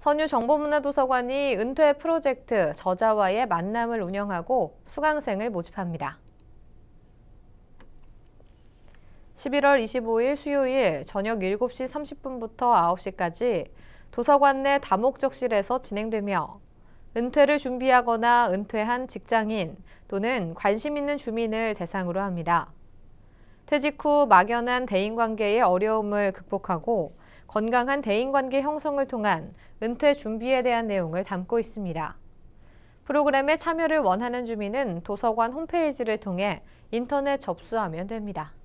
선유 정보문화도서관이 은퇴 프로젝트 저자와의 만남을 운영하고 수강생을 모집합니다. 11월 25일 수요일 저녁 7시 30분부터 9시까지 도서관 내 다목적실에서 진행되며 은퇴를 준비하거나 은퇴한 직장인 또는 관심 있는 주민을 대상으로 합니다. 퇴직 후 막연한 대인관계의 어려움을 극복하고 건강한 대인관계 형성을 통한 은퇴 준비에 대한 내용을 담고 있습니다. 프로그램에 참여를 원하는 주민은 도서관 홈페이지를 통해 인터넷 접수하면 됩니다.